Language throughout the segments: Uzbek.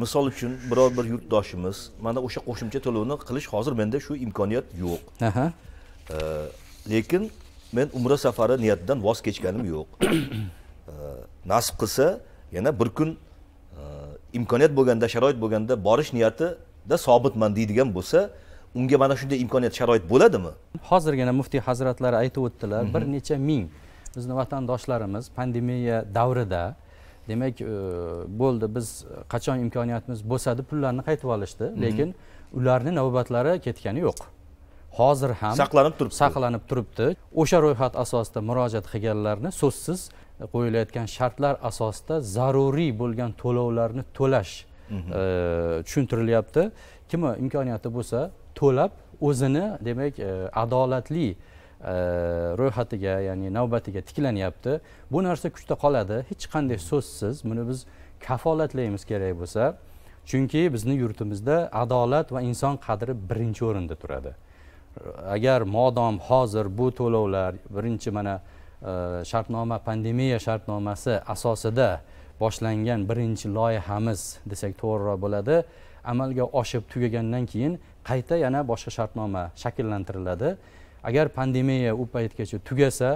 misol uchun biror bir yurtdoshimiz mana o'sha qo'shimcha to'lovni qilish hozir menda shu imkoniyat yo'q aha lekin men umra safari niyatidan voz kechganim yo'q nasib qilsa yana bir kun imkoniyat bo'lganda sharoit bo'lganda borish niyatida sobitman deydigan bo'lsa unga mana shunday imkoniyat sharoit bo'ladimi hozirgina muftiy hazratlari aytib o'tdilar bir necha ming bizni vatandoshlarimiz pandemiya davrida demak e, bo'ldi biz qachon imkoniyatimiz bo'lsa deb pullarni qaytib olishdi lekin ularni navbatlari ketgani yo'q hozir ham saqlanib turibdi saqlanib turibdi o'sha ro'yxat asosida murojaat qilganlarni so'zsiz qo'yilayotgan shartlar asosida zaruriy bo'lgan to'lovlarni to'lash e, tushuntirilyapti e, kimni imkoniyati bo'lsa to'lab o'zini demak e, adolatli ro'yxatiga ya'ni navbatiga tiklanyapti bu narsa kuchda qoladi hech qanday so'zsiz buni biz kafolatlaymiz kerak bo'lsa chunki bizni yurtimizda adolat va inson qadri birinchi o'rinda turadi agar modom hozir bu to'lovlar birinchi mana e, shartnoma pandemiya shartnomasi asosida boshlangan birinchi loyihamiz desak to'g'riroq bo'ladi amalga oshib tugagandan keyin qayta yana boshqa shartnoma shakllantiriladi agar pandemiya u paytgacha tugasa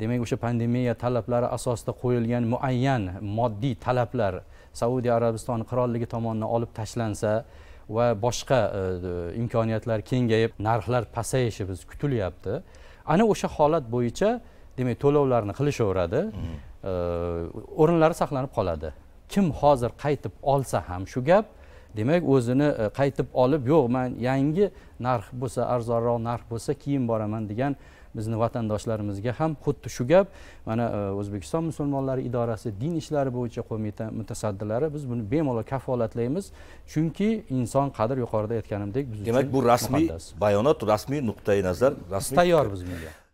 demak o'sha pandemiya talablari asosida qo'yilgan muayyan moddiy talablar saudiya arabistoni qirolligi tomonidan olib tashlansa va boshqa e, imkoniyatlar kengayib narxlar pasayishi biz kutilyapti ana o'sha holat bo'yicha demak to'lovlarni qilishaveradi mm-hmm. e, o'rinlari saqlanib qoladi kim hozir qaytib olsa ham shu gap demak o'zini e, qaytib olib yo'q man yangi narx bo'lsa arzonroq narx bo'lsa keyin boraman degan bizni vatandoshlarimizga ham xuddi shu gap mana e, o'zbekiston musulmonlari idorasi din ishlari bo'yicha qo'mita mutasaddilari biz buni bemalol kafolatlaymiz chunki inson qadr yuqorida aytganimdek demak bu rasmiy bayonot rasmiy nuqtai nazar tayyormiz tayyor bunga